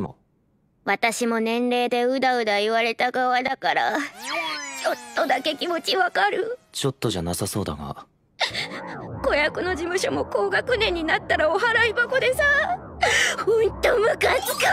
も私も年齢でうだうだ言われた側だからちょっとだけ気持ちわかるちょっとじゃなさそうだが子役の事務所も高学年になったらお払い箱でさほんとムカつく